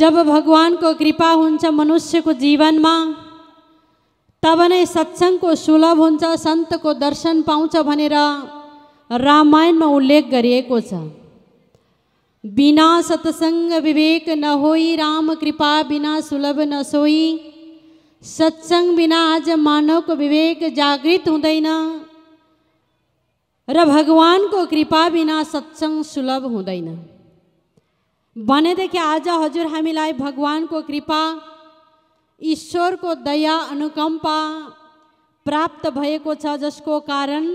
जब भगवानको कृपा हुन्छ मनुष्यको जीवनमा तब नै सत्सङ्गको सुलभ हुन्छ सन्तको दर्शन पाउँछ भनेर रामायणमा उल्लेख गरिएको छ बिना सत्सङ्ग विवेक नहोई राम कृपा बिना सुलभ नसोई सत्सङ्ग बिना आज मानवको विवेक जागृत हुँदैन र भगवानको कृपा बिना सत्सङ्ग सुलभ हुँदैन भनेदेखि आज हजुर हामीलाई भगवान्को कृपा ईश्वरको दया अनुकम्पा प्राप्त भएको छ जसको कारण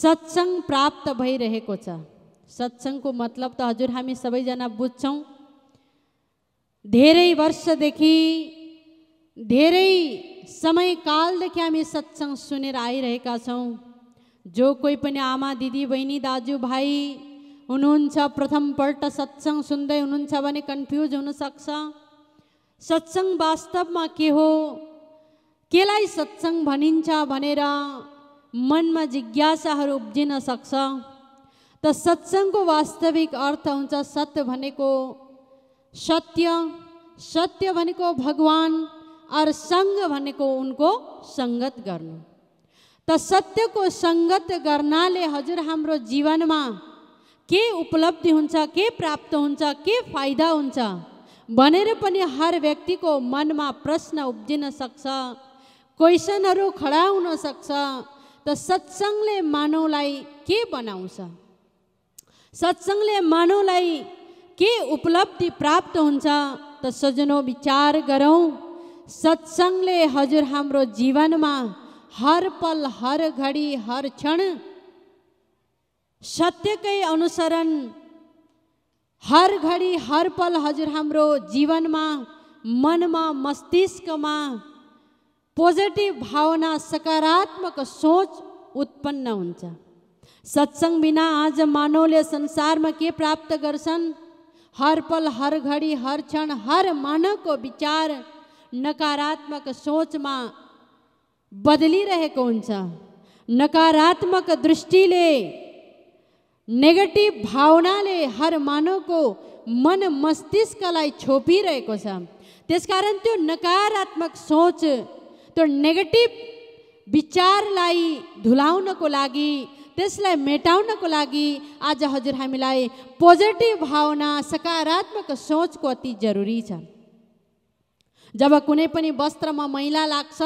सत्सङ्ग प्राप्त भइरहेको छ सत्सङ्गको मतलब त हजुर हामी सबैजना बुझ्छौँ धेरै वर्षदेखि धेरै समय कालदेखि हामी सत्सङ्ग सुनेर आइरहेका छौँ जो कोही पनि आमा दिदी बहिनी दाजुभाइ हुनुहुन्छ प्रथमपल्ट सत्सङ सुन्दै हुनुहुन्छ भने कन्फ्युज हुनसक्छ सत्सङ वास्तवमा के हो केलाई सत्सङ भनिन्छ भनेर मनमा जिज्ञासाहरू उब्जिन सक्छ त सत्सङको वास्तविक अर्थ हुन्छ सत्य भनेको सत्य सत्य भनेको भगवान् अर सङ्ग भनेको उनको सङ्गत गर्नु त सत्यको सङ्गत गर्नाले हजुर हाम्रो जीवनमा के उपलब्धि हुन्छ के प्राप्त हुन्छ के फाइदा हुन्छ भनेर पनि हर व्यक्तिको मनमा प्रश्न उब्जिन सक्छ क्वेसनहरू खडा हुन सक्छ त सत्सङ्गले मानवलाई के बनाउँछ सत्सङ्गले मानवलाई के उपलब्धि प्राप्त हुन्छ त सजनो विचार गरौँ सत्सङ्गले हजुर हाम्रो जीवनमा हर पल हर घडी हर क्षण सत्यकै अनुसरण हर घडी हर पल हजुर हाम्रो जीवनमा मनमा मस्तिष्कमा पोजिटिभ भावना सकारात्मक सोच उत्पन्न हुन्छ सत्सङ बिना आज मानवले संसारमा के प्राप्त गर्छन् हर पल हर घडी हर क्षण हर मानवको विचार नकारात्मक सोचमा बदलिरहेको हुन्छ नकारात्मक दृष्टिले नेगेटिभ भावनाले हर मानवको मन मस्तिष्कलाई छोपिरहेको छ त्यसकारण त्यो नकारात्मक सोच त्यो नेगेटिभ विचारलाई धुलाउनको लागि त्यसलाई मेटाउनको लागि आज हजुर हामीलाई पोजिटिभ भावना सकारात्मक सोचको अति जरुरी छ जब कुनै पनि वस्त्रमा मैला लाग्छ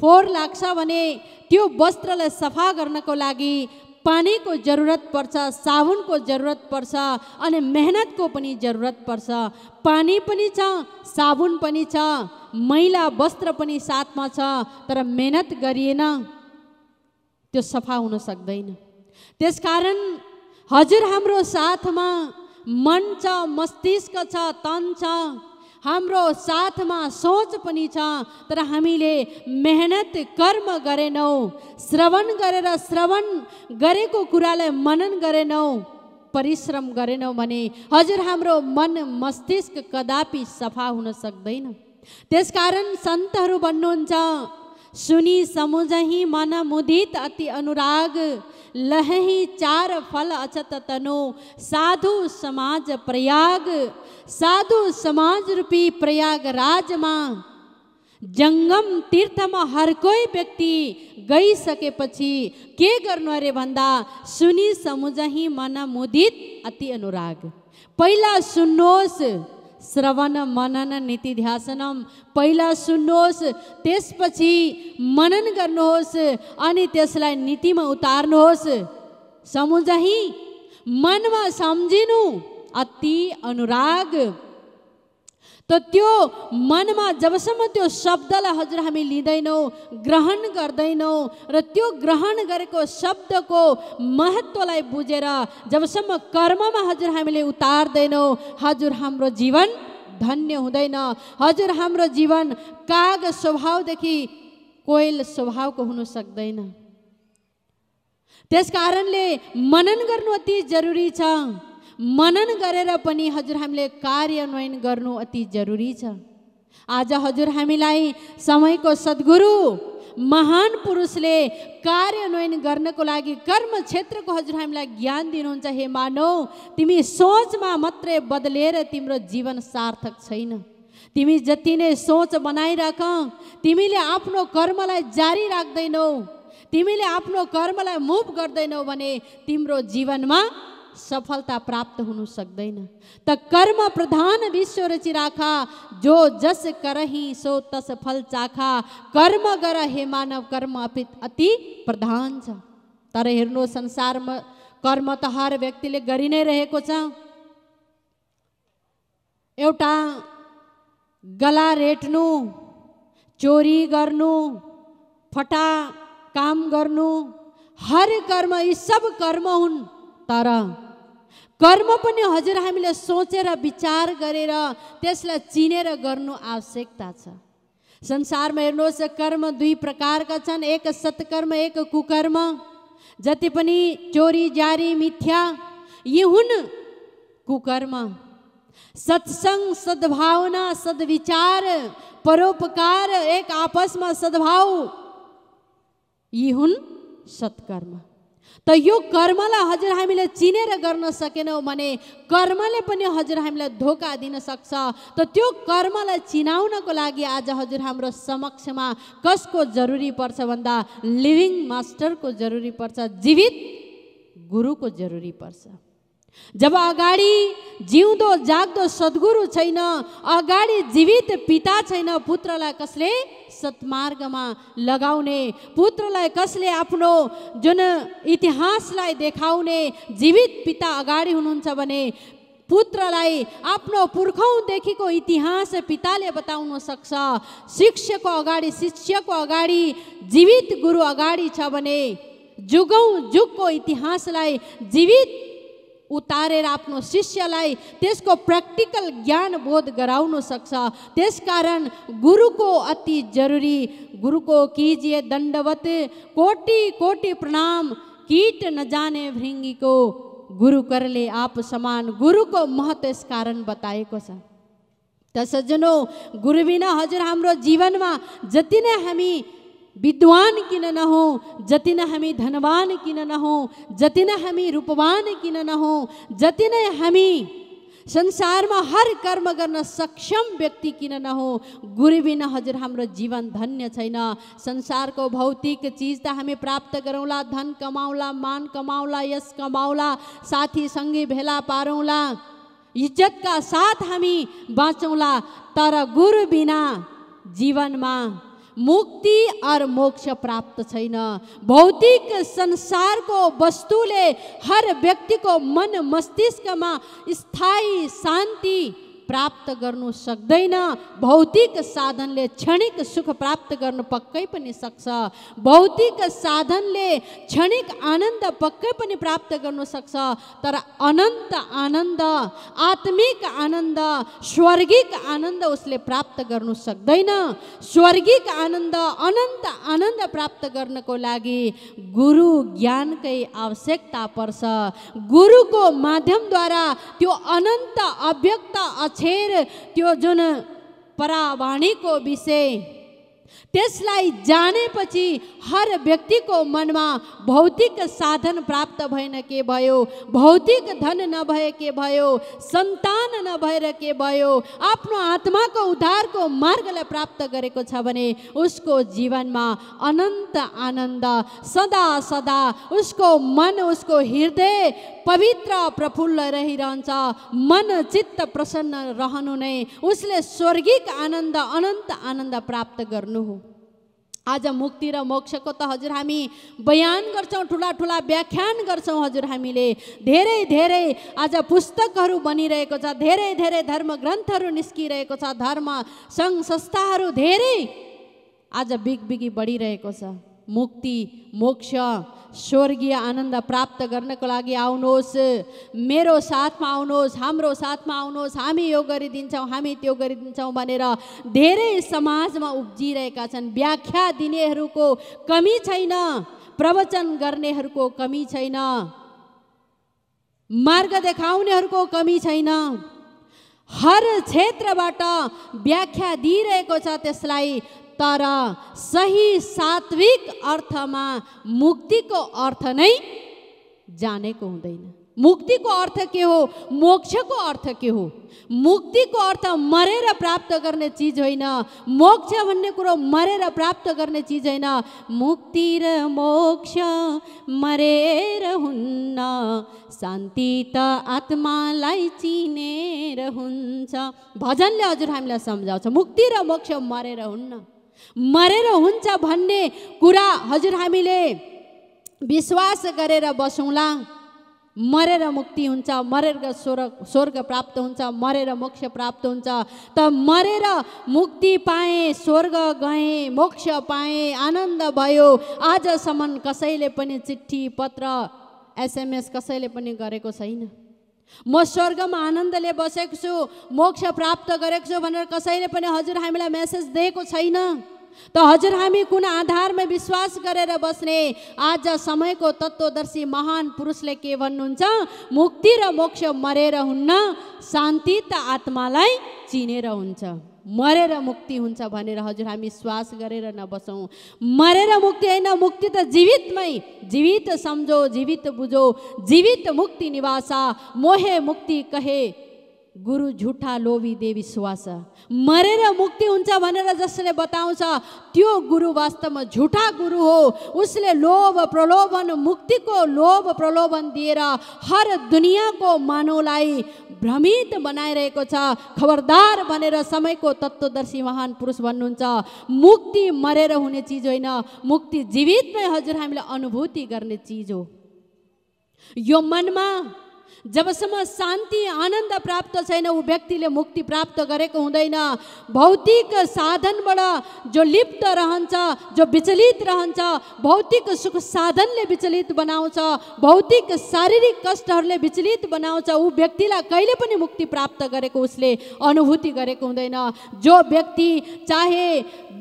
फोहोर लाग्छ भने त्यो वस्त्रलाई सफा गर्नको लागि पानीको जरुरत पर्छ साबुनको जरुरत पर्छ अनि मेहनतको पनि जरुरत पर्छ पानी पनि छ साबुन पनि छ मैला वस्त्र पनि साथमा छ तर मेहनत गरिएन त्यो सफा हुन सक्दैन त्यसकारण हजुर हाम्रो साथमा मन छ मस्तिष्क छ तन छ हाम्रो साथमा सोच पनि छ तर हामीले मेहनत कर्म गरेनौँ श्रवण गरेर श्रवण गरेको कुरालाई मनन गरेनौँ परिश्रम गरेनौँ भने हजुर हाम्रो मन मस्तिष्क कदापि सफा हुन सक्दैन त्यसकारण सन्तहरू भन्नुहुन्छ सुनि समुझही मन मुदित अति अनुराग लहहि चार फल अचत तनो साधु समाज प्रयाग साधु समाज रूपी प्रयागराज मां જંગમ તીર્થમાં હર કોઈ વ્યક્તિ ગઈ શકે પછી કે गर्नु अरे भन्दा સુની સમજહી મન મુદિત અતિ અનુરાગ પહેલાં સુનોસ श्रवण मनन नीति ध्यासनम पहिला सुन्नुहोस् त्यसपछि मनन गर्नुहोस् अनि त्यसलाई नीतिमा उतार्नुहोस् समुझही मनमा सम्झिनु अति अनुराग त त्यो मनमा जबसम्म त्यो शब्दलाई हजुर हामी लिँदैनौँ ग्रहण गर्दैनौँ र त्यो ग्रहण गरेको शब्दको महत्त्वलाई बुझेर जबसम्म कर्ममा हजुर हामीले उतार्दैनौँ हजुर हाम्रो जीवन धन्य हुँदैन हजुर हाम्रो जीवन काग स्वभावदेखि कोइल स्वभावको हुन सक्दैन त्यस कारणले मनन गर्नु अति जरुरी छ मनन गरेर पनि हजुर हामीले कार्यान्वयन गर्नु अति जरुरी छ आज हजुर हामीलाई समयको सद्गुरु महान पुरुषले कार्यान्वयन गर्नको लागि कर्म क्षेत्रको हजुर हामीलाई ज्ञान दिनुहुन्छ हे मानव तिमी सोचमा मात्रै बदलेर तिम्रो जीवन सार्थक छैन तिमी जति नै सोच बनाइराख तिमीले आफ्नो कर्मलाई जारी राख्दैनौ तिमीले आफ्नो कर्मलाई मुभ गर्दैनौ भने तिम्रो जीवनमा सफलता प्राप्त हुनु सक्दैन त कर्म प्रधान विश्व रचि राखा जो जस करही सो तस फल चाखा कर्म गर हे मानव कर्म अपित अति प्रधान छ तर हेर्नु संसारमा कर्म त हर व्यक्तिले गरि नै रहेको छ एउटा गला रेट्नु चोरी गर्नु फटा काम गर्नु हर कर्म यी सब कर्म हुन् तर कर्म पनि हजुर हामीले सोचेर विचार गरेर त्यसलाई चिनेर गर्नु आवश्यकता छ संसारमा हेर्नुहोस् कर्म दुई प्रकारका छन् एक सत्कर्म एक कुकर्म जति पनि चोरी जारी मिथ्या यी हुन् कुकर्म सत्सङ्ग सद्भावना सद्विचार परोपकार एक आपसमा सद्भाव यी हुन् सत्कर्म त यो कर्मलाई हजुर हामीले चिनेर गर्न सकेनौँ भने कर्मले पनि हजुर हामीलाई धोका दिन सक्छ त त्यो कर्मलाई चिनाउनको लागि आज हजुर हाम्रो समक्षमा कसको जरुरी पर्छ भन्दा लिभिङ मास्टरको जरुरी पर्छ जीवित गुरुको जरुरी पर्छ जब अगाडि जिउँदो जाग्दो सद्गुरु छैन अगाडि जीवित पिता छैन पुत्रलाई कसले सत्मार्गमा लगाउने पुत्रलाई कसले आफ्नो जुन इतिहासलाई देखाउने जीवित पिता अगाडि हुनुहुन्छ भने पुत्रलाई आफ्नो पुर्खौँदेखिको इतिहास पिताले बताउन सक्छ शिक्षको अगाडि शिष्यको अगाडि जीवित गुरु अगाडि छ भने जुगौँ जुगको इतिहासलाई जीवित उतारे आपको शिष्य प्रैक्टिकल ज्ञान बोध करा सकता कारण गुरु को अति जरूरी गुरु को कीजिए दंडवत कोटि कोटि प्रणाम कीट न जाने भृंगी को गुरु कर ले आप समान गुरु को महत्व इस कारण बताए छ त सज्जनो गुरु बिना हजुर हाम्रो जीवनमा जति विद्वान किन न हो जतिन हमी धनवान किन न हो जतिन हमी रूपवान किन न हो जतिन हमी संसार में हर कर्म करना सक्षम व्यक्ति किन न हो गुरुबिना हजर हम जीवन धन्य छैन को भौतिक चीज त हमें प्राप्त करौला धन कमाउला मान कमाउला यश कमाउला संगी भेला इज्जत का साथ हमी बाचौला तर गुरु बिना जीवन में मुक्ति अर मोक्ष प्राप्त छैन भौतिक संसारको वस्तुले हर व्यक्तिको मन मस्तिष्कमा स्थायी शान्ति प्राप्त गर्नु सक्दैन भौतिक साधनले क्षणिक सुख प्राप्त गर्नु पक्कै पनि सक्छ भौतिक साधनले क्षणिक आनन्द पक्कै पनि प्राप्त गर्नु सक्छ तर अनन्त आनन्द आत्मिक आनन्द स्वर्गिक आनन्द उसले प्राप्त गर्नु सक्दैन स्वर्गिक आनन्द अनन्त आनन्द प्राप्त गर्नको लागि गुरु ज्ञानकै आवश्यकता पर्छ गुरुको माध्यमद्वारा त्यो अनन्त अव्यक्त छेर त्यो जुन परावाणी को विषय त्यसलाई जानेपछि हर व्यक्तिको मनमा भौतिक साधन प्राप्त भएन के भयो भौतिक धन नभए के भयो सन्तान नभएर के भयो आफ्नो आत्माको उद्धारको मार्गलाई प्राप्त गरेको छ भने उसको जीवनमा अनन्त आनन्द सदा सदा उसको मन उसको हृदय पवित्र प्रफुल्ल रहिरहन्छ मन चित्त प्रसन्न रहनु नै उसले स्वर्गिक आनन्द अनन्त आनन्द प्राप्त गर्नु हो आज मुक्ति र मोक्षको त हजुर हामी बयान गर्छौँ ठुला ठुला व्याख्यान गर्छौँ हजुर हामीले धेरै धेरै आज पुस्तकहरू बनिरहेको छ धेरै धेरै धर्म ग्रन्थहरू निस्किरहेको छ धर्म सङ्घ संस्थाहरू धेरै आज बिग बिगी बढिरहेको छ मुक्ति मोक्ष स्वर्गीय आनन्द प्राप्त गर्नको लागि आउनुहोस् मेरो साथमा आउनुहोस् हाम्रो साथमा आउनुहोस् हामी यो गरिदिन्छौँ हामी त्यो गरिदिन्छौँ भनेर धेरै समाजमा उब्जिरहेका छन् व्याख्या दिनेहरूको कमी छैन प्रवचन गर्नेहरूको कमी छैन मार्ग देखाउनेहरूको कमी छैन हर क्षेत्रबाट व्याख्या दिइरहेको छ त्यसलाई तर सही सात्विक अर्थमा मुक्तिको अर्थ नै जानेको हुँदैन मुक्तिको अर्थ के हो मोक्षको अर्थ के हो मुक्तिको अर्थ मरेर प्राप्त गर्ने चिज होइन मोक्ष भन्ने कुरो मरेर प्राप्त गर्ने चिज होइन मुक्ति र मोक्ष मरेर हुन्न शान्ति त आत्मालाई चिनेर हुन्छ भजनले हजुर हामीलाई सम्झाउँछ मुक्ति र मोक्ष मरेर हुन्न मरेर हुन्छ भन्ने कुरा हजुर हामीले विश्वास गरेर बसौँला मरेर मुक्ति हुन्छ मरेर स्वर्ग स्वर्ग प्राप्त हुन्छ मरेर मोक्ष प्राप्त हुन्छ त मरेर मुक्ति पाएँ स्वर्ग गएँ मोक्ष पाएँ आनन्द भयो आजसम्म कसैले पनि चिठी पत्र एसएमएस कसैले पनि गरेको छैन म स्वर्गमा आनन्दले बसेको छु मोक्ष प्राप्त गरेको छु भनेर कसैले पनि हजुर हामीलाई मेसेज दिएको छैन त हजुर हामी कुन आधारमा विश्वास गरेर बस्ने आज समयको तत्त्वदर्शी महान पुरुषले के भन्नुहुन्छ मुक्ति र मोक्ष मरेर हुन्न शान्ति त आत्मालाई चिनेर हुन्छ मरेर मुक्ति हुन्छ भनेर हजुर हामी श्वास गरेर नबसौँ मरेर मुक्ति होइन मुक्ति त जीवितमै जीवित सम्झो जीवित बुझो जीवित मुक्ति निवासा मोहे मुक्ति कहे गुरु झुठा लोभी दे विश्वास मरेर मुक्ति हुन्छ भनेर जसले बताउँछ त्यो गुरु वास्तवमा झुठा गुरु हो उसले लोभ प्रलोभन मुक्तिको लोभ प्रलोभन दिएर हर दुनियाँको मानवलाई भ्रमित बनाइरहेको छ खबरदार भनेर समयको तत्त्वदर्शी महान पुरुष भन्नुहुन्छ मुक्ति मरेर हुने चिज होइन मुक्ति जीवितमै हजुर हामीले अनुभूति गर्ने चिज हो यो मनमा जबसम्म शान्ति आनन्द प्राप्त छैन ऊ व्यक्तिले मुक्ति प्राप्त गरेको हुँदैन भौतिक साधनबाट जो लिप्त रहन्छ जो विचलित रहन्छ भौतिक सुख साधनले विचलित बनाउँछ भौतिक शारीरिक कष्टहरूले विचलित बनाउँछ ऊ व्यक्तिलाई कहिले पनि मुक्ति प्राप्त गरेको उसले अनुभूति गरेको हुँदैन जो व्यक्ति चाहे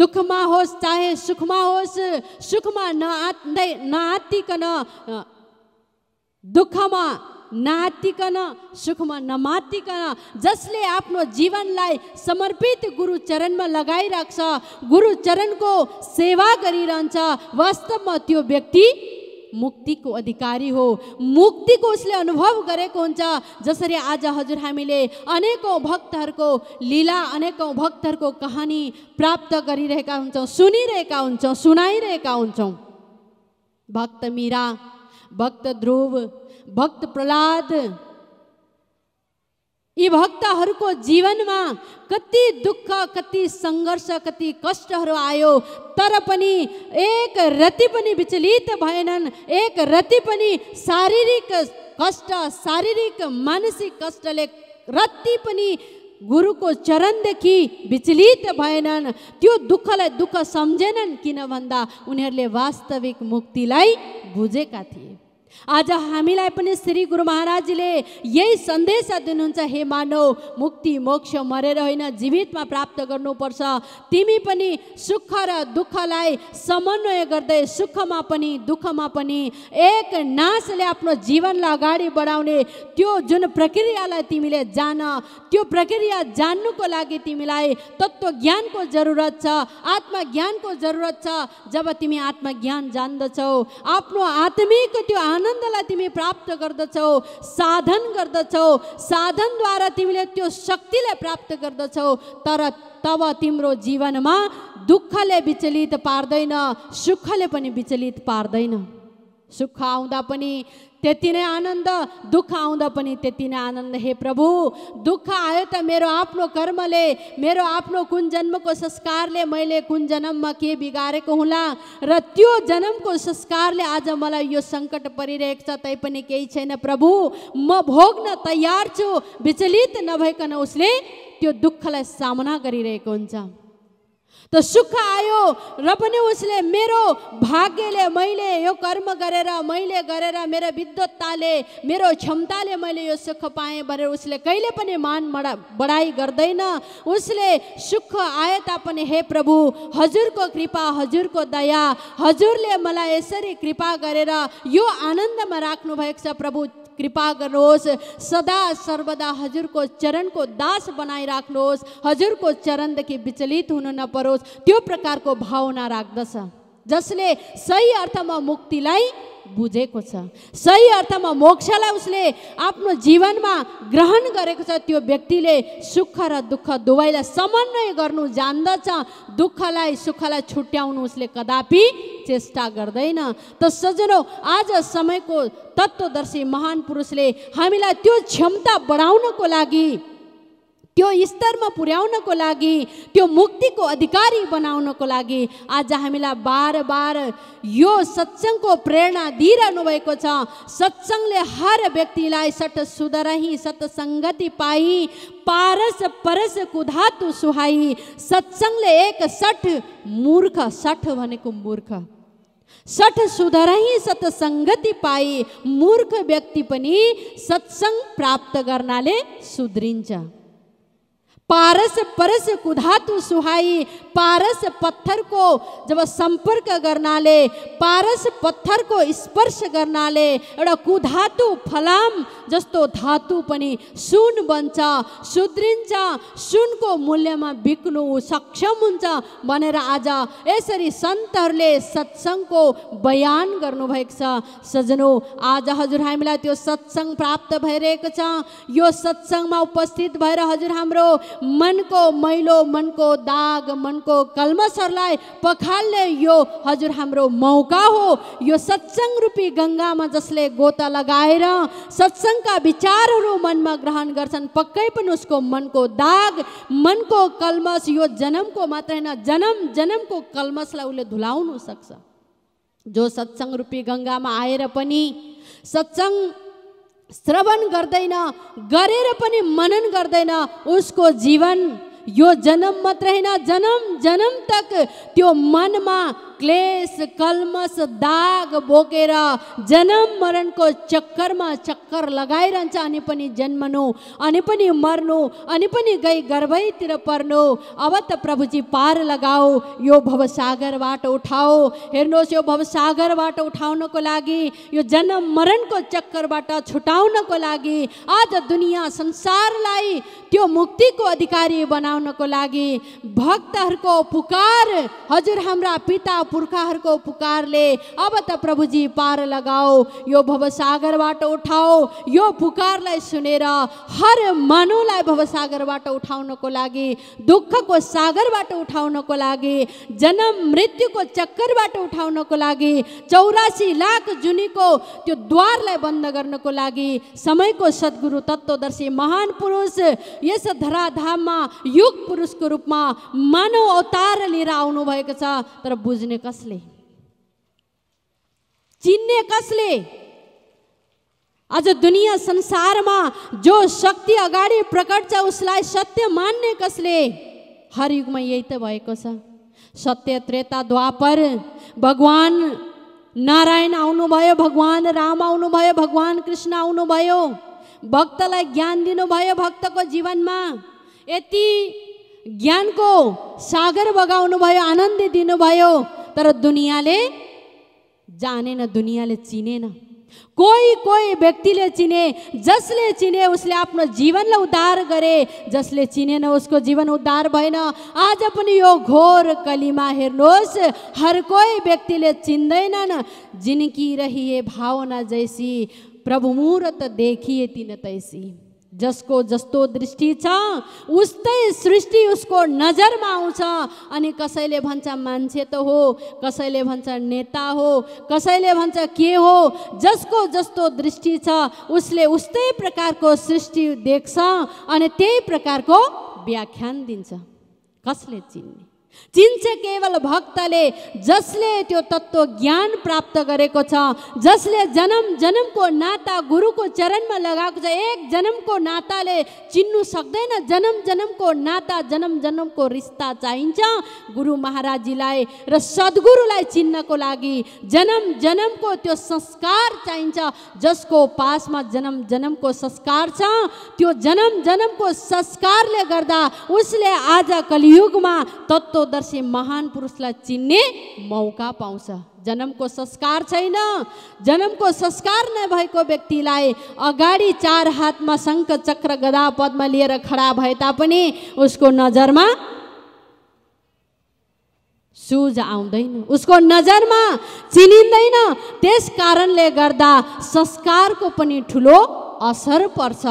दुःखमा होस् चाहे सुखमा होस् सुखमा नआत्दै नआत्तिकन दुःखमा नातिकन सुखमा नमातिकन जसले आफ्नो जीवनलाई समर्पित गुरु चरणमा लगाइराख्छ गुरु चरणको सेवा गरिरहन्छ वास्तवमा त्यो व्यक्ति मुक्तिको अधिकारी हो मुक्तिको उसले अनुभव गरेको हुन्छ जसरी आज हजुर हामीले अनेकौँ भक्तहरूको लीला अनेकौँ भक्तहरूको कहानी प्राप्त गरिरहेका हुन्छौँ सुनिरहेका हुन्छौँ सुनाइरहेका हुन्छौँ भक्त मिरा भक्त ध्रुव भक्त प्रहलाद यी भक्तहरूको जीवनमा कति दुःख कति सङ्घर्ष कति कष्टहरू आयो तर पनि एक रति पनि विचलित भएनन् एक रति पनि शारीरिक कष्ट शारीरिक मानसिक कष्टले रति पनि गुरुको चरणदेखि विचलित भएनन् त्यो दुःखलाई दुःख सम्झेनन् किन भन्दा उनीहरूले वास्तविक मुक्तिलाई बुझेका थिए आज हामीलाई पनि श्री गुरु महाराजले यही सन्देश दिनुहुन्छ हे मानव मुक्ति मोक्ष मरेर होइन जीवितमा प्राप्त गर्नुपर्छ तिमी पनि सुख र दुःखलाई समन्वय गर्दै सुखमा पनि दुःखमा पनि एक नाशले आफ्नो जीवनलाई अगाडि बढाउने त्यो जुन प्रक्रियालाई तिमीले जान त्यो प्रक्रिया जान्नुको लागि तिमीलाई तत्त्व ज्ञानको जरुरत छ आत्मज्ञानको जरुरत छ जब तिमी आत्मज्ञान जान्दछौ आफ्नो आत्मिक त्यो आनन्द आनन्दलाई तिमी प्राप्त गर्दछौ साधन गर्दछौ साधनद्वारा तिमीले त्यो शक्तिलाई प्राप्त गर्दछौ तर तब तिम्रो जीवनमा दुःखले विचलित पार्दैन सुखले पनि विचलित पार्दैन सुख आउँदा पनि त्यति नै आनन्द दुःख आउँदा पनि त्यति नै आनन्द हे प्रभु दुःख आयो त मेरो आफ्नो कर्मले मेरो आफ्नो कुन जन्मको संस्कारले मैले कुन जन्ममा के बिगारेको हुँला र त्यो जन्मको संस्कारले आज मलाई यो सङ्कट परिरहेको छ तैपनि केही छैन प्रभु म भोग्न तयार छु विचलित नभइकन उसले त्यो दुःखलाई सामना गरिरहेको हुन्छ त सुख आयो र पनि उसले मेरो भाग्यले मैले यो कर्म गरेर मैले गरेर मेरो विद्वत्ताले मेरो क्षमताले मैले यो सुख पाएँ भनेर उसले कहिले पनि मान बडा बढाइ गर्दैन उसले सुख आए तापनि हे प्रभु हजुरको कृपा हजुरको दया हजुरले मलाई यसरी कृपा गरेर यो आनन्दमा राख्नुभएको छ प्रभु कृपा गर्नुहोस् सदा सर्वदा हजुरको चरणको दास बनाइराख्नुहोस् हजुरको चरणदेखि विचलित हुन नपरोस् त्यो प्रकारको भावना राख्दछ जसले सही अर्थमा मुक्तिलाई बुझेको छ सही अर्थमा मोक्षलाई उसले आफ्नो जीवनमा ग्रहण गरेको छ त्यो व्यक्तिले सुख र दुःख दुवैलाई समन्वय गर्नु जान्दछ दुःखलाई सुखलाई छुट्याउनु उसले कदापि चेष्टा गर्दैन त सजिलो आज समयको तत्त्वदर्शी महान पुरुषले हामीलाई त्यो क्षमता बढाउनको लागि त्यो स्तरमा पुर्याउनको लागि त्यो मुक्तिको अधिकारी बनाउनको लागि आज हामीलाई बार बार यो सत्सङ्गको प्रेरणा दिइरहनु भएको छ सत्सङ्गले हर व्यक्तिलाई सट सुधरही सत्सङ्गति पाई पारस परस कुधातु सुहाई सत्सङ्गले एक सठ मूर्ख सठ भनेको मूर्ख सठ सुधरही सत्सङ्गति पाई मूर्ख व्यक्ति पनि सत्सङ्ग प्राप्त गर्नाले सुध्रिन्छ पारस परस कुधातु सुहाई पारस पत्थर को जब सम्पर्क गर्नाले पारस पत्थर को स्पर्श गर्नाले एउटा कुधातु फलाम जस्तो धातु पनि सुन बन्छ सुध्रिन्छ सुनको मूल्यमा बिक्नु सक्षम हुन्छ भनेर आज यसरी सन्तहरूले सत्सङ्गको बयान गर्नुभएको छ सजनो आज हजुर हामीलाई त्यो सत्सङ्ग प्राप्त भइरहेको छ यो सत्सङ्गमा उपस्थित भएर हजुर हाम्रो मनको मैलो मनको दाग मनको कलमसहरूलाई पखाल्ने यो हजुर हाम्रो मौका हो यो सत्सङ रूपी गङ्गामा जसले गोता लगाएर सत्सङ्गका विचारहरू मनमा ग्रहण गर्छन् पक्कै पनि उसको मनको दाग मनको कलमस यो जन्मको मात्र होइन जन्म जन्मको कलमसलाई उसले धुलाउनु सक्छ जो सत्सङ रूपी गङ्गामा आएर पनि सत्सङ श्रवण करतेन कर मनन करते उसको जीवन यो जन्म मत होइन जन्म जन्म तक त्यो में क्लेस कलमस दाग बोकेर जन्म मरणको चक्करमा चक्कर लगाइरहन्छ अनि पनि जन्मनु अनि पनि मर्नु अनि पनि गई गर्भैतिर पर्नु अब त प्रभुजी पार लगाऊ यो भवसागरबाट उठाऊ हेर्नुहोस् यो भवसागरबाट उठाउनको लागि यो जन्म मरणको चक्करबाट छुटाउनको लागि आज दुनियाँ संसारलाई त्यो मुक्तिको अधिकारी बनाउनको लागि भक्तहरूको पुकार हजुर हाम्रा पिता पुर्खाहरूको पुकारले अब त प्रभुजी पार लगाऊ यो भवसागरबाट उठाऊ यो पुकारलाई सुनेर हर मानवलाई भवसागरबाट उठाउनको लागि दुःखको सागरबाट उठाउनको लागि जन्म मृत्युको चक्करबाट उठाउनको लागि चौरासी लाख जुनीको त्यो द्वारलाई बन्द गर्नको लागि समयको सद्गुरु तत्त्वदर्शी महान पुरुष यस धराधाममा युग पुरुषको रूपमा मानव अवतार लिएर आउनुभएको छ तर बुझ्ने कसले चिन्ने कसले आज दुनियाँ संसारमा जो शक्ति अगाडि प्रकट छ उसलाई सत्य मान्ने कसले हर युगमा यही त भएको छ सत्य त्रेता द्वापर भगवान नारायण आउनुभयो भगवान राम आउनुभयो भगवान् कृष्ण आउनुभयो भक्तलाई ज्ञान दिनुभयो भक्तको जीवनमा यति ज्ञानको सागर बगाउनु भयो आनन्द दिनुभयो तर दुनियाँले जानेन दुनियाँले चिनेन कोही कोही व्यक्तिले चिने जसले चिने उसले आफ्नो जीवनलाई उद्धार गरे जसले चिनेन उसको जीवन उद्धार भएन आज पनि यो घोर कलिमा हेर्नुहोस् हर कोही व्यक्तिले चिन्दैनन् जिनकी रहिए भावना जैसी प्रभु प्रभुमुहूर्त देखिए तिन तैसी जसको जस्तो दृष्टि छ उस्तै सृष्टि उसको नजरमा आउँछ अनि कसैले भन्छ मान्छे त हो कसैले भन्छ नेता हो कसैले भन्छ के हो जसको जस्तो दृष्टि छ उसले उस्तै प्रकारको सृष्टि देख्छ अनि त्यही प्रकारको व्याख्यान दिन्छ कसले चिन्ने चिन्छ केवल भक्तले जसले त्यो तत्त्व ज्ञान प्राप्त गरेको छ जसले जन्म जन्मको नाता गुरुको चरणमा लगाएको छ एक जन्मको नाताले चिन्नु सक्दैन जन्म जन्मको नाता जन्म जन्मको रिस्ता चाहिन्छ गुरु महाराजीलाई र सद्गुरुलाई चिन्नको लागि जन्म जन्मको त्यो संस्कार चाहिन्छ जसको पासमा जन्म जन्मको संस्कार छ त्यो जन्म जन्मको संस्कारले गर्दा उसले आज कलियुगमा तत्त्व तत्वदर्शी महान पुरुषलाई चिन्ने मौका पाउँछ जन्मको संस्कार छैन जन्मको संस्कार नभएको व्यक्तिलाई अगाडि चार हातमा शङ्ख चक्र गदा पदमा लिएर खडा भए तापनि उसको नजरमा सुझ आउँदैन उसको नजरमा चिनिँदैन त्यस कारणले गर्दा संस्कारको पनि ठुलो असर पर्छ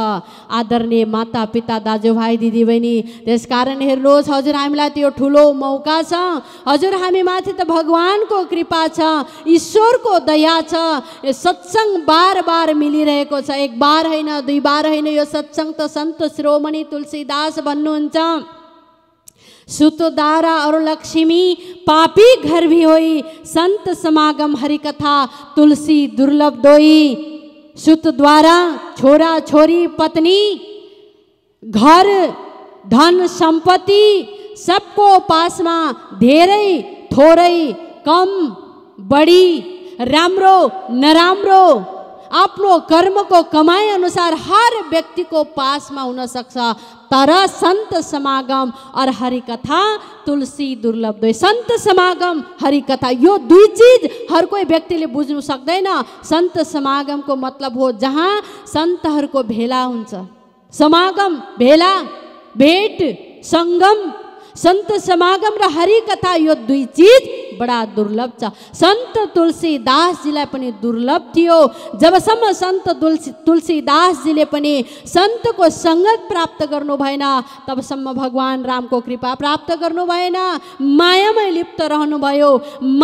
आदरणीय मातापिता दाजुभाइ दिदीबहिनी त्यस कारण हेर्नुहोस् हजुर हामीलाई त्यो ठुलो मौका छ हजुर हामी माथि त भगवान्को कृपा छ ईश्वरको दया छ यो सत्सङ्ग बार बार मिलिरहेको छ एक बार होइन दुई बार होइन यो सत्सङ्ग त सन्त श्रोमणी तुलसीदास भन्नुहुन्छ सुतदारा अरू लक्ष्मी पापी घर भी होई संत समागम हरिकथा तुलसी दुर्लभ दोई सुत द्वारा छोरा छोरी पत्नी घर धन संपत्ति सबको पास में धेरे थोड़े कम बड़ी राम्रो नराम्रो आफ्नो कर्मको कमाइ अनुसार हर व्यक्तिको पासमा हुनसक्छ तर सन्त समागम अर हरिकथा तुलसी दुर्लभ दुई सन्त समागम हरिकथा यो दुई चिज हर कोही व्यक्तिले बुझ्नु सक्दैन सन्त समागमको मतलब हो जहाँ सन्तहरूको भेला हुन्छ समागम भेला भेट सङ्गम सन्त समागम र हरिकथा यो दुई चिज बडा दुर्लभ छ सन्त तुलसीदासजीलाई पनि दुर्लभ थियो जबसम्म सन्त तुलसी तुलसीदासजीले पनि सन्तको सङ्गत प्राप्त गर्नु भएन तबसम्म भगवान रामको कृपा प्राप्त गर्नु भएन मायामै लिप्त रहनुभयो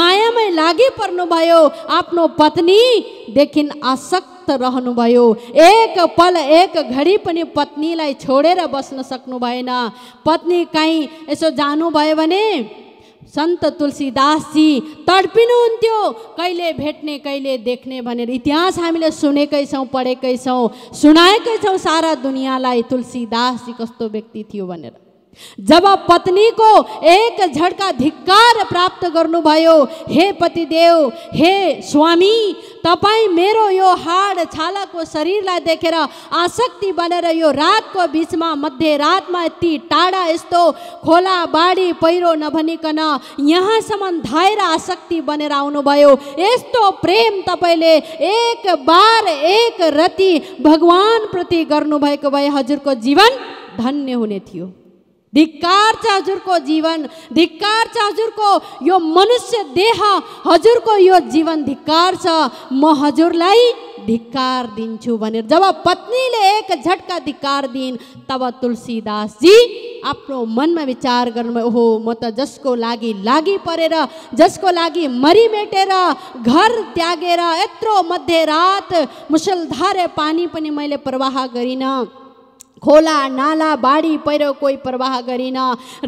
मायामै लागि पर्नुभयो आफ्नो पत्नीदेखि आसक्त सशक्त रहनुभयो एक पल एक घडी पनि पत्नीलाई छोडेर बस्न सक्नु भएन पत्नी काहीँ यसो जानुभयो भने सन्त तुलसीदासजी तडपिनुहुन्थ्यो कहिले भेट्ने कहिले देख्ने भनेर इतिहास हामीले सुनेकै छौँ पढेकै छौँ सुनाएकै छौँ सारा दुनियाँलाई तुलसीदासजी कस्तो व्यक्ति थियो भनेर जब पत्नी को एक झड्का धिक्कार प्राप्त गर्नुभयो हे पतिदेव हे स्वामी तपाईँ मेरो यो हाड छालाको शरीरलाई देखेर आसक्ति बनेर यो रातको बिचमा रातमा यति टाढा यस्तो खोला बाढी पहिरो नभनिकन यहाँसम्म धाएर आसक्ति बनेर आउनुभयो यस्तो प्रेम तपाईँले एक बार एक रति भगवान्प्रति गर्नुभएको भए हजुरको जीवन धन्य हुने थियो धिक्कार छ हजुरको जीवन धिक्कार छ हजुरको यो मनुष्य देह हजुरको यो जीवन धिक्कार छ म हजुरलाई धिक्कार दिन्छु भनेर जब पत्नीले एक झट्का धिक्कार दिइन् तब तुलसीदासजी आफ्नो मनमा विचार गर्नु ओहो म त जसको लागि लागि परेर जसको लागि मरिमेटेर घर त्यागेर यत्रो मध्यरात मुसलधारे पानी पनि मैले प्रवाह गरिनँ खोला नाला बाढी पहिरो कोही प्रवाह गरिनँ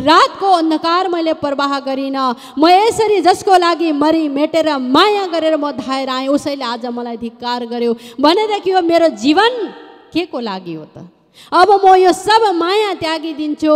रातको अन्धकार मैले प्रवाह गरिनँ म यसरी जसको लागि मरि मेटेर माया गरेर म धाएर आएँ उसैले आज मलाई धिक्कार गर्यो भनेदेखि हो मेरो जीवन के को लागि हो त अब म यो सब माया त्यागिदिन्छु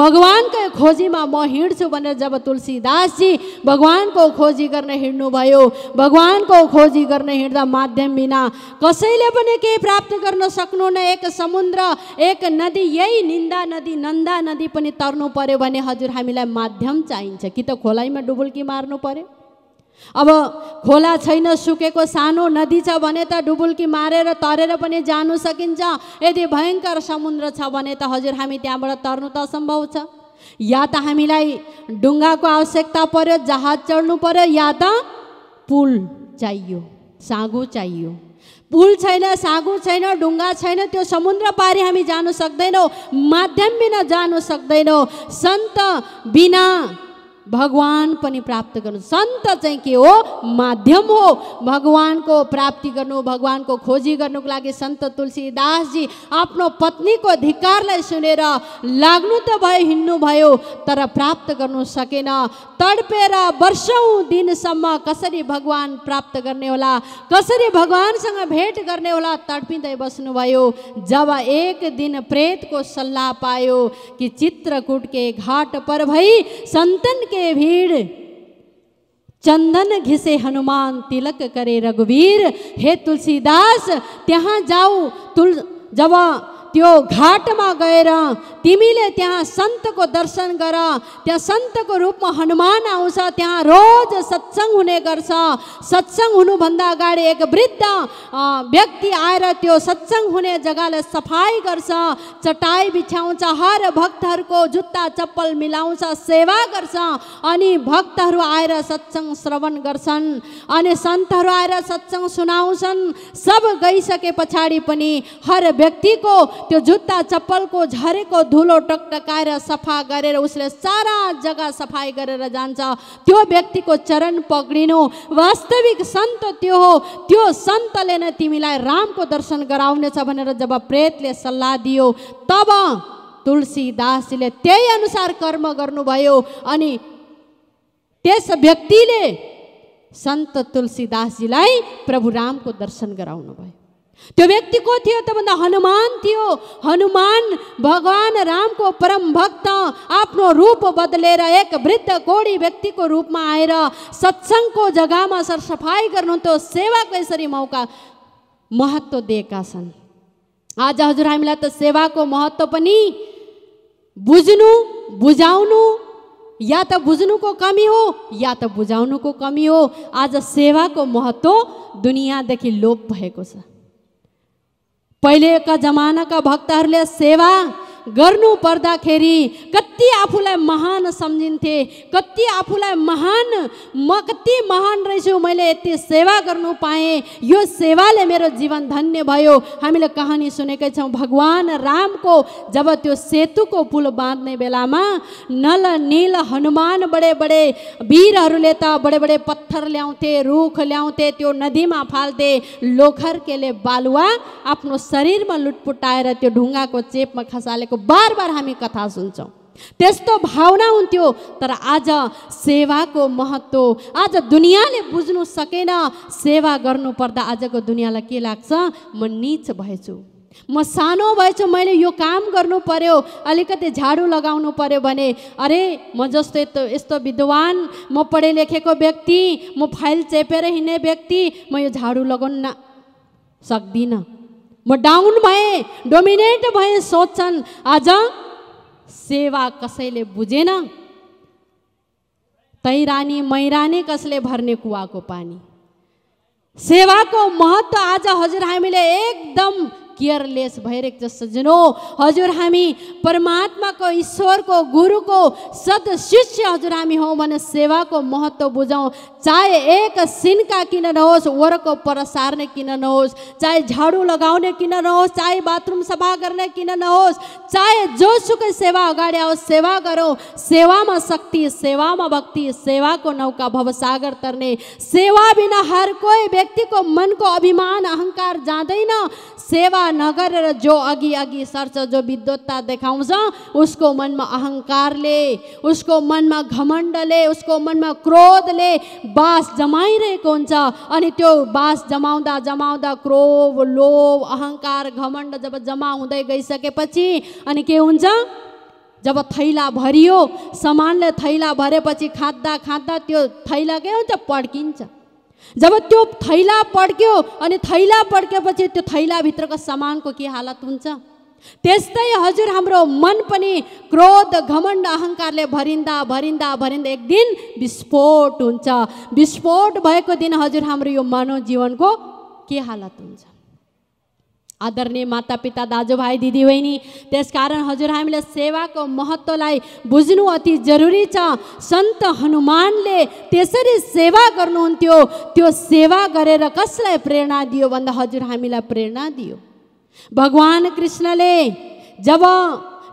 भगवान्कै खोजीमा म हिँड्छु भनेर जब तुलसीदासजी भगवान्को खोजी गर्न हिँड्नुभयो भगवान्को खोजी गर्न हिँड्दा माध्यम बिना कसैले पनि केही प्राप्त गर्न सक्नु न एक समुद्र एक नदी यही निन्दा नदी नन्दा नदी पनि तर्नु पर्यो भने हजुर हामीलाई माध्यम चाहिन्छ कि त खोलाइमा डुबुल्की मार्नु पर्यो अब खोला छैन सुकेको सानो नदी छ भने त डुबुल्की मारेर तरेर पनि जानु सकिन्छ यदि भयङ्कर समुद्र छ भने त हजुर हामी त्यहाँबाट तर्नु त असम्भव छ या त हामीलाई डुङ्गाको आवश्यकता पर्यो जहाज चढ्नु पर्यो या त पुल चाहियो साँगो चाहियो पुल छैन साँगो छैन ढुङ्गा छैन त्यो समुद्र पारि हामी जानु सक्दैनौँ माध्यम बिना जानु सक्दैनौँ सन्त बिना भगवान् पनि प्राप्त गर्नु सन्त चाहिँ के हो माध्यम हो भगवान्को प्राप्ति गर्नु भगवानको खोजी गर्नुको लागि सन्त तुलसीदासजी आफ्नो पत्नीको धिकारलाई सुनेर लाग्नु त भयो हिँड्नु भयो तर प्राप्त गर्नु सकेन तडपेर वर्षौँ दिनसम्म कसरी भगवान प्राप्त गर्ने होला कसरी भगवान्सँग भेट गर्ने होला तडपिँदै बस्नुभयो जब एक दिन प्रेतको सल्लाह पायो कि चित्रकुटके घाट पर भई सन्तन के भीड़ चंदन घिसे हनुमान तिलक करे रघुवीर हे तुलसीदास त्यहाँ जाऊ तुल जवा त्यो घाटमा गएर तिमीले त्यहाँ सन्तको दर्शन गर त्यहाँ सन्तको रूपमा हनुमान आउँछ त्यहाँ रोज सत्सङ हुने गर्छ सत्सङ हुनुभन्दा अगाडि एक वृद्ध व्यक्ति आएर त्यो सत्सङ हुने जग्गालाई सफाइ गर्छ चटाई बिछाउँछ हर भक्तहरूको जुत्ता चप्पल मिलाउँछ सेवा गर्छ अनि भक्तहरू आएर सत्सङ्ग श्रवण गर्छन् अनि सन्तहरू आएर सत्सङ सुनाउँछन् सब गइसके पछाडि पनि हर व्यक्तिको त्यो जुत्ता चप्पलको झरेको धुलो टकटकाएर सफा गरेर उसले सारा जग्गा सफाइ गरेर जान्छ त्यो व्यक्तिको चरण पक्रिनु वास्तविक सन्त त्यो हो त्यो सन्तले नै तिमीलाई रामको दर्शन गराउनेछ भनेर जब प्रेतले सल्लाह दियो तब तुलसीदासले त्यही अनुसार कर्म गर्नुभयो अनि त्यस व्यक्तिले सन्त तुलसीदासजीलाई प्रभु रामको दर्शन गराउनुभयो त्यो व्यक्ति को थियो त भन्दा हनुमान थियो हनुमान भगवान रामको परम भक्त आफ्नो रूप बदलेर एक वृद्ध कोडी व्यक्तिको रूपमा आएर सत्सङ्गको जग्गामा सरसफाई गर्नु त्यो सेवाको यसरी मौका महत्त्व दिएका छन् आज हजुर हामीलाई त सेवाको महत्त्व पनि बुझ्नु बुझाउनु या त बुझ्नुको कमी हो या त बुझाउनुको कमी हो आज सेवाको महत्त्व दुनियाँदेखि लोप भएको छ पहिलेका जमानाका भक्तहरूले सेवा गर्नु पर्दाखेरि कति आफूलाई महान सम्झिन्थे कति आफूलाई महान म कति महान रहेछु मैले यति सेवा गर्नु पाएँ यो सेवाले मेरो जीवन धन्य भयो हामीले कहानी सुनेकै छौँ भगवान् रामको जब त्यो सेतुको पुल बाँध्ने बेलामा नल निल हनुमान बडे बडे वीरहरूले त बडे बडे पत्थर ल्याउँथे रुख ल्याउँथे त्यो नदीमा फाल्थे लोखरकेले बालुवा आफ्नो शरीरमा लुटपुटाएर त्यो ढुङ्गाको चेपमा खसालेको भनेको बार बार हामी कथा सुन्छौँ त्यस्तो भावना हुन्थ्यो तर आज सेवाको महत्त्व आज दुनियाँले बुझ्नु सकेन सेवा गर्नुपर्दा आजको दुनियाँलाई के लाग्छ म निच भएछु म सानो भएछु मैले यो काम गर्नु पर्यो अलिकति झाडु लगाउनु पर्यो भने अरे म जस्तो यस्तो यस्तो विद्वान म पढे लेखेको व्यक्ति म फाइल चेपेर हिँड्ने व्यक्ति म यो झाडु लगाउन सक्दिनँ म डाउन भए डोमिनेट भएँ सोध्छन् आज सेवा कसैले बुझेन तैरानी मैरानी कसले भर्ने कुवाको पानी सेवाको महत्त्व आज हजुर हामीले एकदम केयरलेस भइरहेको छ सजनो हजुर हामी परमात्माको ईश्वरको गुरुको सद शिष्य हजुर हामी हौ भने सेवाको महत्त्व बुझौँ चाहे एक सिनका किन नहोस् वरको पर किन नहोस् चाहे झाडु लगाउने किन नहोस् चाहे बाथरुम सफा गर्ने किन नहोस् चाहे जोसुकै सेवा अगाडि आओस् सेवा गरौँ सेवामा शक्ति सेवामा भक्ति सेवाको नौका भवसागर तर्ने सेवा बिना हर कोही व्यक्तिको मनको अभिमान अहङ्कार जाँदैन सेवा कृपा नगरेर जो अघि अघि सर्छ जो विद्वत्ता देखाउँछ उसको मनमा अहङ्कारले उसको मनमा घमण्डले उसको मनमा क्रोधले बास जमाइरहेको हुन्छ अनि त्यो बास जमाउँदा जमाउँदा क्रोध लोभ अहङ्कार घमण्ड जब जमा हुँदै गइसकेपछि अनि के हुन्छ जब थैला भरियो सामानले थैला भरेपछि खाँदा खाँदा त्यो थैला के हुन्छ पड्किन्छ जब त्यो थैला पड्क्यो अनि थैला पड्केपछि त्यो थैलाभित्रको सामानको के हालत हुन्छ त्यस्तै हजुर हाम्रो मन पनि क्रोध घमण्ड अहङ्कारले भरिन्दा भरिन्दा भरिँदा एक दिन विस्फोट हुन्छ विस्फोट भएको दिन हजुर हाम्रो यो मानव जीवनको के हालत हुन्छ आदरणीय मातापिता दाजुभाइ दिदीबहिनी त्यसकारण हजुर हामीले सेवाको महत्त्वलाई बुझ्नु अति जरुरी छ सन्त हनुमानले त्यसरी सेवा गर्नुहुन्थ्यो त्यो सेवा गरेर कसलाई प्रेरणा दियो भन्दा हजुर हामीलाई प्रेरणा दियो भगवान् कृष्णले जब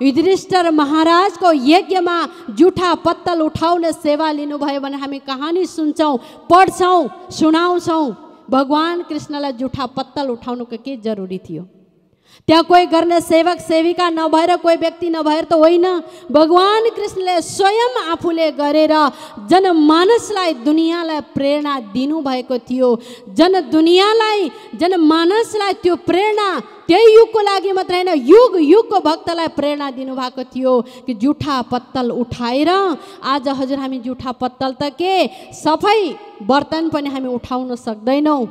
युधिष्ठर महाराजको यज्ञमा जुठा पत्तल उठाउने सेवा लिनुभयो भने हामी कहानी सुन्छौँ पढ्छौँ सुनाउँछौँ भगवान कृष्णला जूठा पत्तल उठाने के जरूरी थी त्यहाँ कोही गर्ने सेवक सेविका नभएर कोही व्यक्ति नभएर त होइन भगवान् कृष्णले स्वयं आफूले गरेर जनमानसलाई दुनियाँलाई प्रेरणा दिनुभएको थियो जन दुनियाँलाई जनमानसलाई त्यो प्रेरणा त्यही युगको लागि मात्र होइन युग युगको भक्तलाई प्रेरणा दिनुभएको थियो कि जुठा पत्तल उठाएर आज हजुर हामी जुठा पत्तल त के सफै बर्तन पनि हामी उठाउन सक्दैनौँ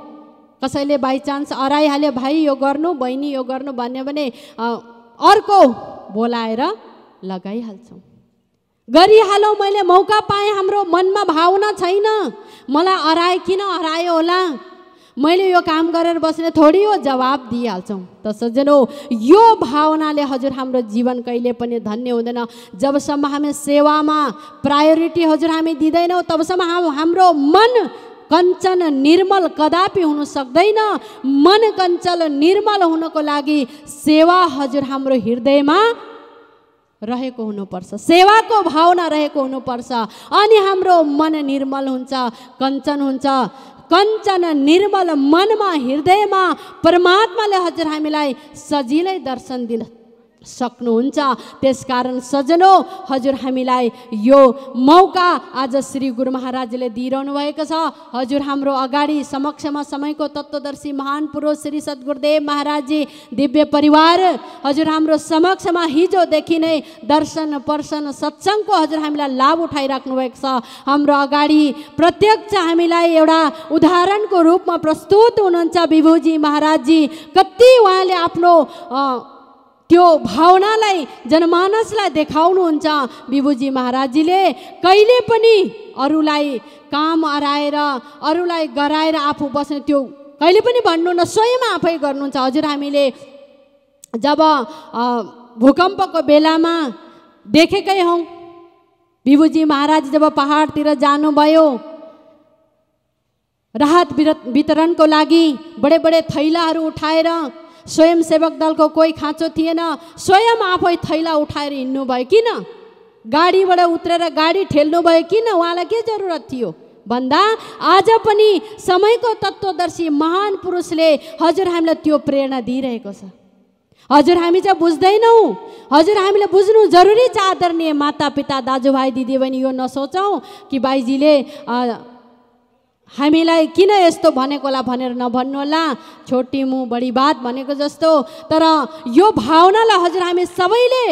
कसैले बाइचान्स अराइहाल्यो भाइ यो गर्नु बहिनी यो गर्नु भन्यो भने अर्को बोलाएर लगाइहाल्छौँ गरिहालौँ मैले मौका पाएँ हाम्रो मनमा भावना छैन मलाई हराए किन हरायो होला मैले यो काम गरेर बस्ने थोरै हो जवाब दिइहाल्छौँ त सज्जनो यो भावनाले हजुर हाम्रो जीवन कहिले पनि धन्य हुँदैन जबसम्म हामी सेवामा प्रायोरिटी हजुर हामी दिँदैनौँ तबसम्म हाम्रो मन कञ्चन निर्मल कदापि हुन सक्दैन मन कञ्चल निर्मल हुनको लागि सेवा हजुर हाम्रो हृदयमा रहेको हुनुपर्छ सेवाको भावना रहेको हुनुपर्छ अनि हाम्रो मन निर्मल हुन्छ कञ्चन हुन्छ कञ्चन निर्मल मनमा हृदयमा परमात्माले हजुर हामीलाई सजिलै दर्शन दिन सक्नुहुन्छ त्यसकारण सजनो हजुर हामीलाई यो मौका आज श्री गुरु महाराजले दिइरहनु भएको छ हजुर हाम्रो अगाडि समक्षमा समयको तत्त्वदर्शी महान पुरुष श्री सद्गुरुदेव महाराजजी दिव्य परिवार हजुर हाम्रो समक्षमा हिजोदेखि नै दर्शन पर्सन सत्सङ्गको हजुर हामीलाई लाभ उठाइराख्नु भएको छ हाम्रो अगाडि प्रत्यक्ष हामीलाई एउटा उदाहरणको रूपमा प्रस्तुत हुनुहुन्छ विभुजी महाराजजी कति उहाँले आफ्नो त्यो भावनालाई जनमानसलाई देखाउनुहुन्छ विभुजी महाराजजीले कहिले पनि अरूलाई काम हराएर अरूलाई गराएर आफू बस्ने त्यो कहिले पनि भन्नु न स्वयं आफै गर्नुहुन्छ हजुर हामीले जब भूकम्पको बेलामा देखेकै हौ विभुजी महाराज जब पहाडतिर जानुभयो राहत वितरणको लागि बडे बडे थैलाहरू उठाएर स्वयंसेवक दलको कोही खाँचो थिएन स्वयं आफै थैला उठाएर भयो किन गाडीबाट उत्रेर गाडी ठेल्नु भयो किन उहाँलाई के जरुरत थियो भन्दा आज पनि समयको तत्त्वदर्शी महान पुरुषले हजुर हामीलाई त्यो प्रेरणा दिइरहेको छ हजुर हामी चाहिँ बुझ्दैनौँ हजुर हामीले बुझ्नु जरुरी छ आदरणीय माता पिता दाजुभाइ दिदीबहिनी यो नसोचौँ कि भाइजीले हामीलाई किन यस्तो भनेको होला भनेर नभन्नुहोला छोटी मु बढी बात भनेको जस्तो तर यो भावनालाई हजुर हामी सबैले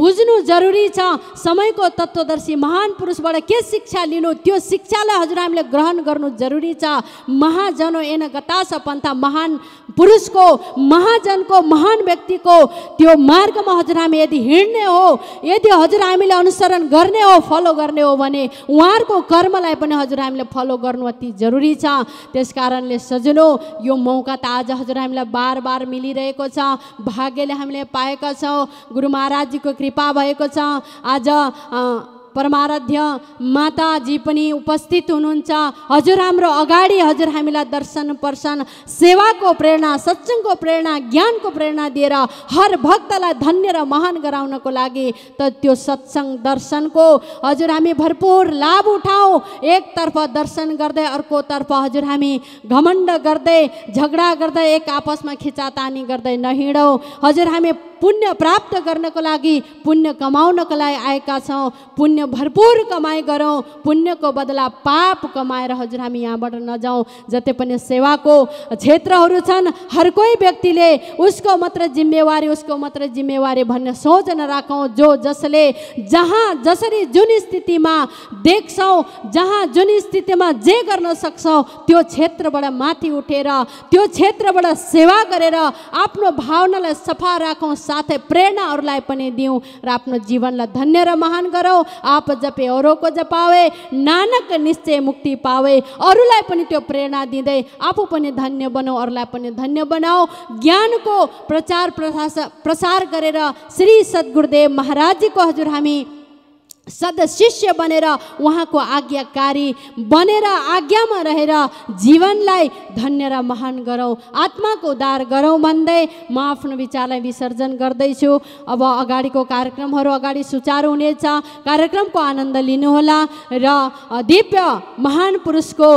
बुझ्नु जरुरी छ समयको तत्त्वदर्शी महान पुरुषबाट के शिक्षा लिनु त्यो शिक्षालाई हजुर हामीले ग्रहण गर्नु जरुरी छ महाजनो एन गतास पन्था महान पुरुषको महाजनको महान व्यक्तिको त्यो मार्गमा हजुर हामी यदि हिँड्ने हो यदि हजुर हामीले अनुसरण गर्ने हो फलो गर्ने हो भने उहाँहरूको कर्मलाई पनि हजुर हामीले फलो गर्नु अति जरुरी जरुरी छ त्यस कारणले सजनो यो मौका त आज हजुर हामीलाई बार बार मिलिरहेको छ भाग्यले हामीले पाएका छौँ गुरु महाराजजीको कृपा भएको छ आज परमाराध्य माताजी पनि उपस्थित हुनुहुन्छ हजुर हाम्रो अगाडि हजुर हामीलाई दर्शन पर्सन सेवाको प्रेरणा सत्सङ्गको प्रेरणा ज्ञानको प्रेरणा दिएर हर भक्तलाई धन्य र महान गराउनको लागि त त्यो सत्सङ्ग दर्शनको हजुर हामी भरपूर लाभ उठाउँ एकतर्फ दर्शन गर्दै अर्कोतर्फ हजुर हामी घमण्ड गर्दै झगडा गर्दै एक आपसमा खिचातानी गर्दै नहिँडौँ हजुर हामी पुण्य प्राप्त गर्नको लागि पुण्य कमाउनको लागि आएका छौँ पुण्य भरपूर कमाइ गरौँ पुण्यको बदला पाप कमाएर हजुर हामी यहाँबाट नजाउँ जति पनि सेवाको क्षेत्रहरू छन् हर कोही व्यक्तिले उसको मात्र जिम्मेवारी उसको मात्र जिम्मेवारी भन्ने सोच नराखौँ जो जसले जहाँ जसरी जुन स्थितिमा देख्छौँ जहाँ जुन स्थितिमा जे गर्न सक्छौँ त्यो क्षेत्रबाट माथि उठेर त्यो क्षेत्रबाट सेवा गरेर आफ्नो भावनालाई सफा राखौँ साथै प्रेरणा अरूलाई पनि दिउँ र आफ्नो जीवनलाई धन्य र महान गरौँ आप जपे अरूको जपावे नानक निश्चय मुक्ति पावे अरूलाई पनि त्यो प्रेरणा दिँदै आफू पनि धन्य बनाऊ अरूलाई पनि धन्य बनाऊ ज्ञानको प्रचार प्रसार प्रसार गरेर श्री सद्गुरुदेव महाराजीको हजुर हामी सदशिष्य बनेर उहाँको आज्ञाकारी बनेर आज्ञामा रहेर जीवनलाई धन्य र महान गरौँ आत्माको उद्धार गरौँ भन्दै म आफ्नो विचारलाई विसर्जन गर्दैछु अब अगाडिको कार्यक्रमहरू अगाडि सुचारू हुनेछ कार्यक्रमको आनन्द लिनुहोला र दिव्य महान पुरुषको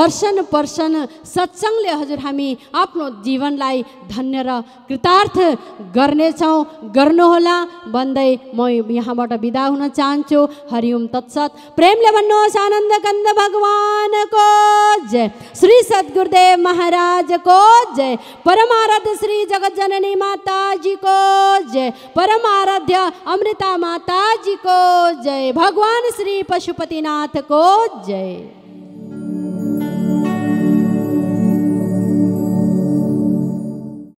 दर्शन पर्सन सत्सङ्गले हजुर हामी आफ्नो जीवनलाई धन्य र कृतार्थ गर्नेछौँ गर्नुहोला भन्दै म यहाँबाट विदा हुन चाहन्छु जो हरिओम तत्सत प्रेम लवनोस आनंद कंद भगवान को जय श्री सदगुरुदेव महाराज को जय परम आराध्य श्री जगत जननी माता जी को जय परम आराध्य अमृता माता जी को जय भगवान श्री पशुपतिनाथ को जय